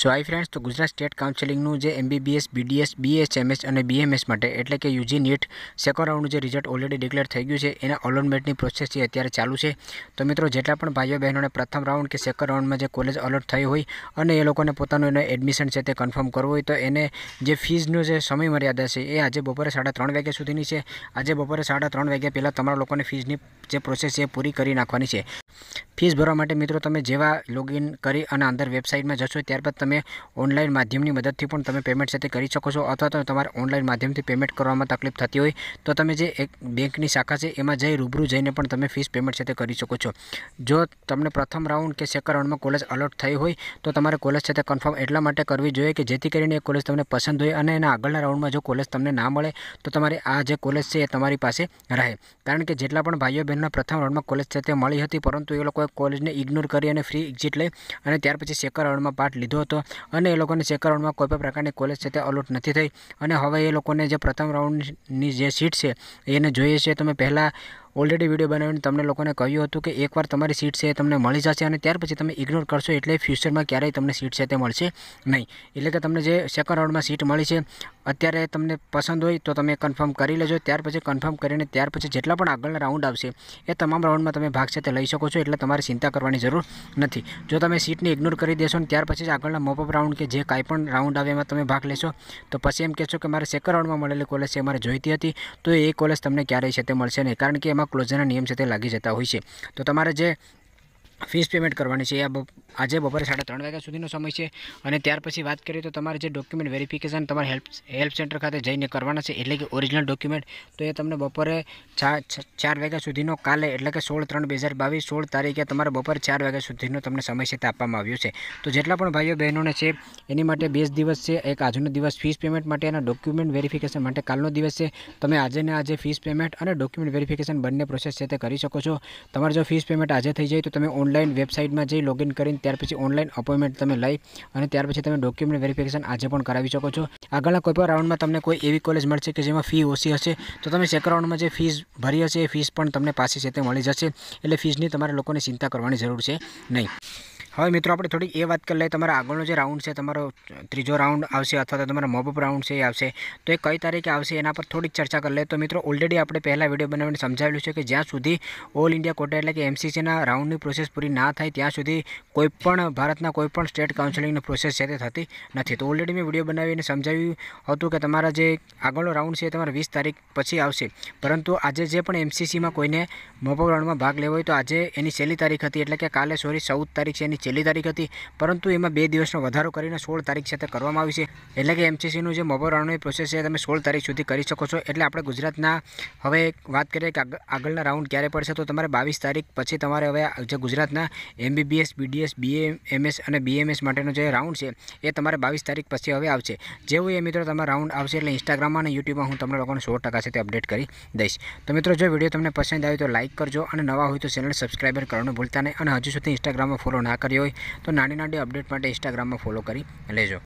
સો high friends તો Gujarat state કાઉન્સેલિંગનું જે એમબીબીએસ બીડીએસ બીએચએમએસ અને બીએમએસ માટે એટલે કે યુજી નીટ સેકન્ડ રાઉન્ડનું જે રિઝલ્ટ ઓલરેડી ડિક્લેર થઈ ગયું છે એના અલોટમેન્ટની પ્રોસેસ છે અત્યારે ચાલુ છે તો મિત્રો જેટલા પણ ભાઈઓ બહેનોને પ્રથમ રાઉન્ડ કે સેકન્ડ રાઉન્ડમાં જે કોલેજ અલોટ થઈ હોય અને એ લોકોને પોતાનું એનું એડમિશન છે તે કન્ફર્મ કરવું હોય તો એને જે ફીઝનું જે સમય મર્યાદા છે એ આજે બપોરે સાડા ત્રણ વાગ્યા સુધીની છે આજે બપોરે સાડા ત્રણ વાગ્યા પહેલાં તમારા લોકોને ફીઝની જે પ્રોસેસ છે એ પૂરી કરી નાખવાની છે ફીસ ભરવા માટે મિત્રો તમે જેવા લોગિન કરી અને અંદર વેબસાઇટમાં જશો ત્યારબાદ તમે ઓનલાઈન માધ્યમની મદદથી પણ તમે પેમેન્ટ સાથે કરી શકો છો અથવા તો તમારે ઓનલાઈન માધ્યમથી પેમેન્ટ કરવામાં તકલીફ થતી હોય તો તમે જે એક બેંકની શાખા છે એમાં જઈ રૂબરૂ જઈને પણ તમે ફીસ પેમેન્ટ સાથે કરી શકો છો જો તમને પ્રથમ રાઉન્ડ કે સેકન્ડ રાઉન્ડમાં કોલેજ અલર્ટ થઈ હોય તો તમારે કોલેજ સાથે કન્ફર્મ એટલા માટે કરવી જોઈએ કે જેથી કરીને એ કોલેજ તમને પસંદ હોય અને એના આગળના રાઉન્ડમાં જો કોલેજ તમને ના મળે તો તમારે આ જે કોલેજ છે એ તમારી પાસે રહે કારણ કે જેટલા પણ ભાઈઓ બહેનના પ્રથમ રાઉન્ડમાં કોલેજ છે તે મળી હતી પરંતુ પરંતુ એ લોકોએ કોલેજને ઇગ્નોર કરી અને ફ્રી એક્ઝિટ લઈ અને ત્યાર પછી સેકન્ડ રાઉન્ડમાં પાર્ટ લીધો હતો અને એ લોકોને સેકન્ડ રાઉન્ડમાં કોઈ પણ પ્રકારની કોલેજ છે તે અલોટ નથી થઈ અને હવે એ લોકોને જે પ્રથમ રાઉન્ડની જે સીટ છે એને જોઈએ છે તમે પહેલાં ઓલરેડી વિડીયો બનાવીને તમને લોકોને કહ્યું હતું કે એકવાર તમારી સીટ છે તમને મળી જશે અને ત્યાર પછી તમે ઇગ્નોર કરશો એટલે ફ્યુચરમાં ક્યારેય તમને સીટ છે તે મળશે નહીં એટલે કે તમને જે સેકન્ડ રાઉન્ડમાં સીટ મળી છે અત્યારે તમને પસંદ હોય તો તમે કન્ફર્મ કરી લેજો ત્યાર પછી કન્ફર્મ કરીને ત્યાર પછી જેટલા પણ આગળના રાઉન્ડ આવશે એ તમામ રાઉન્ડમાં તમે ભાગ છે તે લઈ શકો છો એટલે તમારે ચિંતા કરવાની જરૂર નથી જો તમે સીટને ઇગ્નોર કરી દેશો ને ત્યાર પછી જ આગળના મોપઅપ રાઉન્ડ કે જે કાંઈ પણ રાઉન્ડ આવે એમાં તમે ભાગ લેશો તો પછી એમ કહેશો કે મારે સેકન્ડ રાઉન્ડમાં મળેલી કોલેજ છે મારે જોઈતી હતી તો એ કોલેજ તમને ક્યારેય છે તે મળશે નહીં કારણ કે વિસ્તારમાં ક્લોઝરના નિયમ સાથે લાગી જતા હોય છે તો તમારે જે ફીસ પેમેન્ટ કરવાની છે એ આજે બપોરે સાડા ત્રણ વાગ્યા સુધીનો સમય છે અને ત્યાર પછી વાત કરીએ તો તમારે જે ડોક્યુમેન્ટ વેરિફિકેશન તમારે હેલ્પ હેલ્પ સેન્ટર ખાતે જઈને કરવાના છે એટલે કે ઓરિજિનલ ડોક્યુમેન્ટ તો એ તમને બપોરે ચાર વાગ્યા સુધીનો કાલે એટલે કે સોળ ત્રણ બે હજાર બાવીસ સોળ તારીખે તમારે બપોરે ચાર વાગ્યા સુધીનો તમને સમય છે તે આપવામાં આવ્યો છે તો જેટલા પણ ભાઈઓ બહેનોને છે એની માટે બે દિવસ છે એક આજનો દિવસ ફીસ પેમેન્ટ માટે અને ડોક્યુમેન્ટ વેરિફિકેશન માટે કાલનો દિવસ છે તમે આજે ને આજે ફીસ પેમેન્ટ અને ડોક્યુમેન્ટ વેરિફિકેશન બંને પ્રોસેસ છે તે કરી શકો છો તમારે જો ફીસ પેમેન્ટ આજે થઈ જાય તો તમે ઓનલાઈન ઓનલાઈન વેબસાઇટમાં જઈ લોગિન કરીને ત્યાર પછી ઓનલાઈન અપોઇન્ટમેન્ટ તમે લઈ અને ત્યાર પછી તમે ડોક્યુમેન્ટ વેરિફિકેશન આજે પણ કરાવી શકો છો આગળના કોઈપણ રાઉન્ડમાં તમને કોઈ એવી કોલેજ મળશે કે જેમાં ફી ઓછી હશે તો તમે સેકન્ડ રાઉન્ડમાં જે ફીસ ભરી હશે એ ફીસ પણ તમને પાસે છે તે મળી જશે એટલે ફીસની તમારે લોકોને ચિંતા કરવાની જરૂર છે નહીં હવે મિત્રો આપણે થોડીક એ વાત કરી લઈએ તમારા આગળનો જે રાઉન્ડ છે તમારો ત્રીજો રાઉન્ડ આવશે અથવા તો તમારા મોબઅપ રાઉન્ડ છે એ આવશે તો એ કઈ તારીખે આવશે એના પર થોડીક ચર્ચા કરી લે તો મિત્રો ઓલરેડી આપણે પહેલાં વિડીયો બનાવીને સમજાવેલું છે કે જ્યાં સુધી ઓલ ઇન્ડિયા કોટા એટલે કે એમસીસીના રાઉન્ડની પ્રોસેસ પૂરી ના થાય ત્યાં સુધી કોઈપણ ભારતના કોઈપણ સ્ટેટ કાઉન્સિલિંગની પ્રોસેસ છે તે થતી નથી તો ઓલરેડી મેં વિડીયો બનાવીને સમજાવ્યું હતું કે તમારા જે આગળનો રાઉન્ડ છે એ તમારે વીસ તારીખ પછી આવશે પરંતુ આજે જે પણ એમસીસીમાં કોઈને મોબઅપ રાઉન્ડમાં ભાગ લેવો હોય તો આજે એની છેલ્લી તારીખ હતી એટલે કે કાલે સોરી ચૌદ તારીખ છે એની છેલ્લી તારીખ હતી પરંતુ એમાં બે દિવસનો વધારો કરીને સોળ તારીખ સાથે કરવામાં આવી છે એટલે કે એમસીસીનું જે રાઉન્ડની પ્રોસેસ છે તમે સોળ તારીખ સુધી કરી શકો છો એટલે આપણે ગુજરાતના હવે વાત કરીએ કે આગળના રાઉન્ડ ક્યારે પડશે તો તમારે બાવીસ તારીખ પછી તમારે હવે જે ગુજરાતના એમબીબીએસ બીડીએસ બીએ એમએસ અને બીએમએસ માટેનો જે રાઉન્ડ છે એ તમારે બાવીસ તારીખ પછી હવે આવશે જેવું એ મિત્રો તમારા રાઉન્ડ આવશે એટલે ઇન્સ્ટાગ્રામમાં અને યુટ્યુબમાં હું તમને લોકોને સો ટકા છે તે અપડેટ કરી દઈશ તો મિત્રો જો વિડીયો તમને પસંદ આવ્યો તો લાઇક કરજો અને નવા હોય તો ચેનલ સબસ્ક્રાઈબર કરવાનું ભૂલતા નહીં અને હજુ સુધી ઇન્સ્ટાગ્રામમાં ફોલો ના કરજો કરી હોય તો નાની નાની અપડેટ માટે ઇન્સ્ટાગ્રામમાં ફોલો કરી લેજો